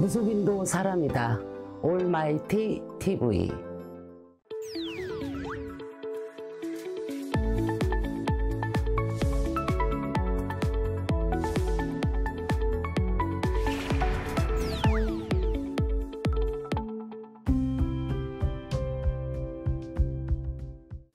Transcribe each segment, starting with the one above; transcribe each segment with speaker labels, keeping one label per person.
Speaker 1: 무속인도 사람이다. 올마이티 TV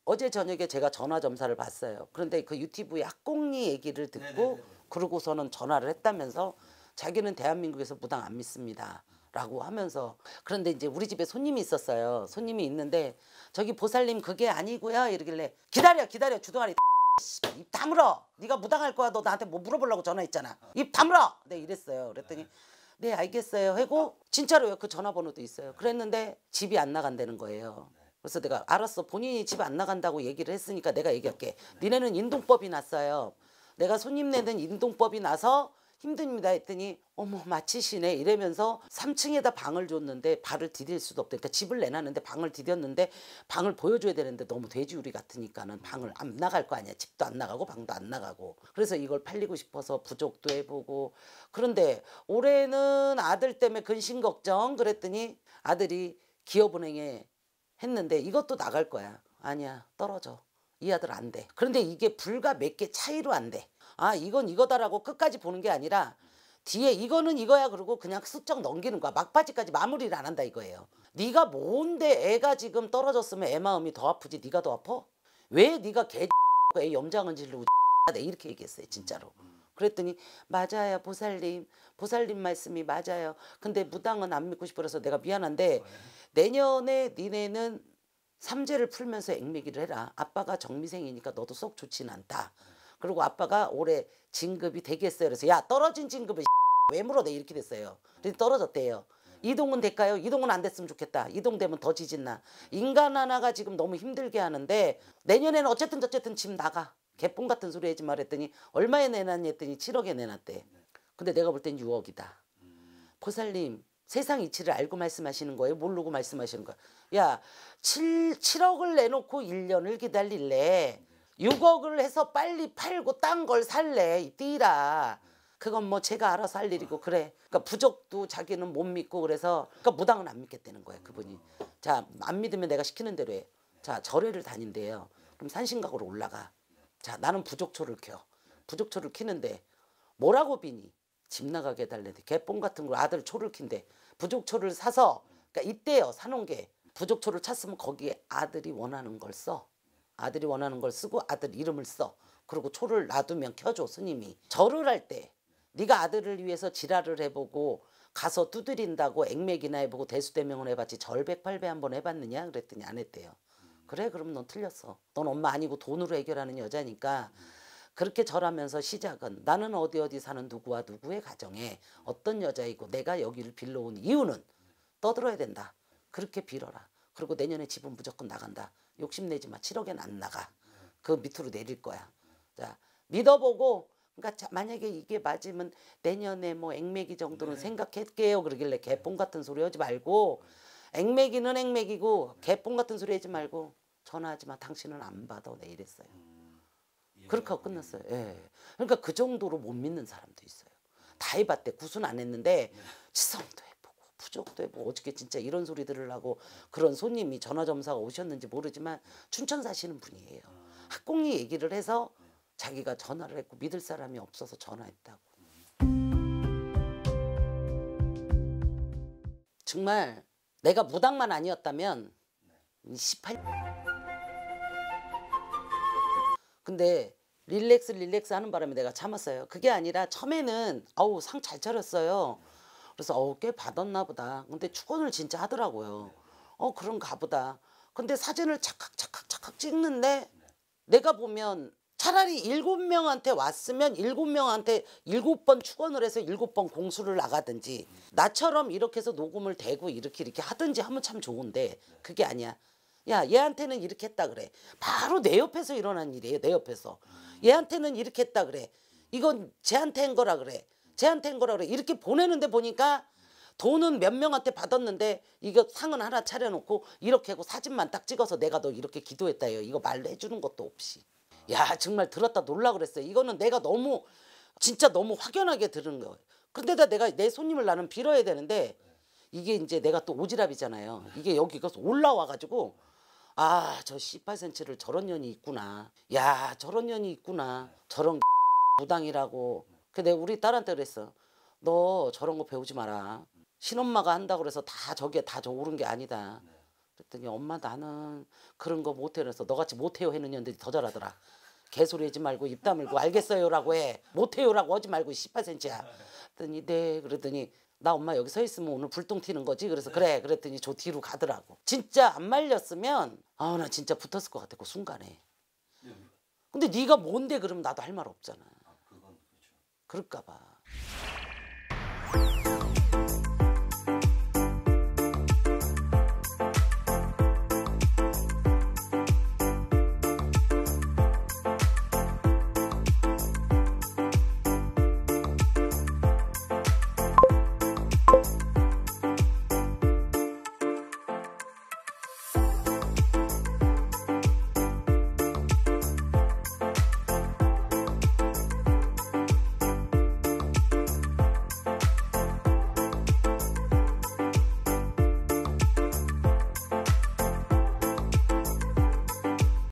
Speaker 1: 어제 저녁에 제가 전화 점사를 봤어요. 그런데 그 유튜브 약공리 얘기를 듣고 그러고서는 전화를 했다면서 자기는 대한민국에서 무당 안 믿습니다. 라고 하면서 그런데 이제 우리 집에 손님이 있었어요. 손님이 있는데 저기 보살님 그게 아니고요. 이러길래 기다려 기다려 주둥아리 입 다물어. 네가 무당할 거야. 너 나한테 뭐 물어보려고 전화했잖아. 입 다물어. 네 이랬어요. 그랬더니 네, 네 알겠어요. 하고 진짜로요. 그 전화번호도 있어요. 그랬는데 집이 안 나간다는 거예요. 네. 그래서 내가 알았어. 본인이 집 안 나간다고 얘기를 했으니까 내가 얘기할게. 네. 니네는 인동법이 났어요. 내가 손님 내는 인동법이 나서 힘듭니다 했더니 어머 마치시네 이러면서 3층에다 방을 줬는데 발을 디딜 수도 없다 그러니까 집을 내놨는데 방을 디뎠는데 방을 보여줘야 되는데 너무 돼지우리 같으니까는 방을 안 나갈 거 아니야 집도 안 나가고 방도 안 나가고 그래서 이걸 팔리고 싶어서 부족도 해보고 그런데 올해는 아들 때문에 근심 걱정 그랬더니 아들이 기업은행에 했는데 이것도 나갈 거야 아니야 떨어져 이 아들 안돼 그런데 이게 불과 몇 개 차이로 안돼 아 이건 이거다라고 끝까지 보는 게 아니라 뒤에 이거는 이거야 그러고 그냥 슬쩍 넘기는 거야. 막바지까지 마무리를 안 한다 이거예요. 네가 뭔데 애가 지금 떨어졌으면 애 마음이 더 아프지 네가 더 아파? 왜 네가 개애염장은 질르고 내 이렇게 얘기했어요 진짜로. 그랬더니 맞아요 보살님 보살님 말씀이 맞아요 근데 무당은 안 믿고 싶어서 내가 미안한데 내년에 니네는 삼재를 풀면서 액매기를 해라 아빠가 정미생이니까 너도 썩 좋진 않다 그리고 아빠가 올해 진급이 되겠어요. 그래서 야 떨어진 진급을 왜 물어내 이렇게 됐어요. 그래서 떨어졌대요. 이동은 될까요? 이동은 안 됐으면 좋겠다. 이동되면 더 지진나. 인간 하나가 지금 너무 힘들게 하는데 내년에는 어쨌든 어쨌든집 나가. 개뽕 같은 소리 하지 말랬더니 얼마에 내놨니 했더니 7억에 내놨대. 근데 내가 볼땐 6억이다. 보살님 세상 이치를 알고 말씀하시는 거예요? 모르고 말씀하시는 거예요야 7, 7억을 내놓고 1년을 기다릴래? 6억을 해서 빨리 팔고 딴 걸 살래 뛰라 그건 뭐 제가 알아서 할 일이고 그래 그러니까 부족도 자기는 못 믿고 그래서 그러니까 무당은 안 믿겠다는 거야 그분이 자 안 믿으면 내가 시키는 대로 해자 절에를 다닌대요 그럼 산신각으로 올라가 자 나는 부족초를 켜 부족초를 키는데 뭐라고 비니 집 나가게 해달래대 개뽕 같은 걸 아들 초를 킨대 부족초를 사서 그러니까 이때요 사놓은 게 부족초를 찾으면 거기에 아들이 원하는 걸써 아들이 원하는 걸 쓰고 아들 이름을 써. 그리고 초를 놔두면 켜줘 스님이. 절을 할 때 네가 아들을 위해서 지랄을 해보고 가서 두드린다고 액맥이나 해보고 대수대명을 해봤지 절 108배 한번 해봤느냐 그랬더니 안 했대요. 그래 그럼 넌 틀렸어. 넌 엄마 아니고 돈으로 해결하는 여자니까 그렇게 절하면서 시작은 나는 어디 어디 사는 누구와 누구의 가정에 어떤 여자이고 내가 여기를 빌러온 이유는 떠들어야 된다. 그렇게 빌어라. 그리고 내년에 집은 무조건 나간다. 욕심내지 마. 7억엔 안 나가. 그 밑으로 내릴 거야. 자, 믿어보고 그러니까 만약에 이게 맞으면 내년에 뭐 액매기 정도는 네. 생각할게요. 그러길래 개뽕 같은 소리 하지 말고 액매기는 액매기고 개뽕 같은 소리 하지 말고 전화하지 마. 당신은 안 받아. 내일했어요 음, 예. 그렇게 하고 끝났어요. 예. 그러니까 그 정도로 못 믿는 사람도 있어요. 다 해봤대. 구순 안 했는데 치성도 네. 해. 부족돼 뭐 어떻게 진짜 이런 소리 들으려고 그런 손님이 전화점사가 오셨는지 모르지만 춘천 사시는 분이에요. 음. 학공이 얘기를 해서 자기가 전화를 했고 믿을 사람이 없어서 전화했다고. 정말 내가 무당만 아니었다면 18 근데 릴렉스 릴렉스 하는 바람에 내가 참았어요. 그게 아니라 처음에는 아우 상 잘 차렸어요. 그래서 어, 깨 받았나 보다. 근데 축원을 진짜 하더라고요. 네. 어, 그런가 보다. 근데 사진을 착각 착각 착각 찍는데 내가 보면 차라리 일곱 명한테 왔으면 일곱 명한테 일곱 번 축원을 해서 일곱 번 공수를 나가든지 나처럼 이렇게 해서 녹음을 대고 이렇게 이렇게 하든지 하면 참 좋은데 네. 그게 아니야. 야 얘한테는 이렇게 했다 그래. 바로 내 옆에서 일어난 일이에요. 내 옆에서. 음. 얘한테는 이렇게 했다 그래. 이건 쟤한테 한 거라 그래. 쟤한테 한 거라 그래. 이렇게 보내는데 보니까 돈은 몇 명한테 받았는데 이거 상은 하나 차려놓고 이렇게 하고 사진만 딱 찍어서 내가 너 이렇게 기도했다요. 이거 말해주는 로 것도 없이. 야 정말 들었다 놀라 그랬어요. 이거는 내가 너무 진짜 너무 확연하게 들은 거예요. 그런데다 내가 내 손님을 나는 빌어야 되는데 이게 이제 내가 또 오지랖이잖아요. 이게 여기 가서 올라와가지고 아 저 18cm를 저런 년이 있구나. 야 저런 년이 있구나. 저런 무당이라고 근데 우리 딸한테 그랬어. 너 저런 거 배우지 마라. 신엄마가 한다 고 그래서 다 저게 다저 옳은 게 아니다. 네. 그랬더니 엄마 나는 그런 거 못해 그래서 너같이 못해요 했는냐했는더 잘하더라. 개소리 하지 말고 입 다물고 알겠어요라고 해. 못해요라고 하지 말고 18cm야. 그랬더니 네 그랬더니 나 엄마 여기 서 있으면 오늘 불똥 튀는 거지? 그래서 네. 그래 그랬더니 저 뒤로 가더라고. 진짜 안 말렸으면 아 나 진짜 붙었을 것 같았고 그 순간에. 네. 근데 네가 뭔데 그러면 나도 할 말 없잖아. 그럴까봐.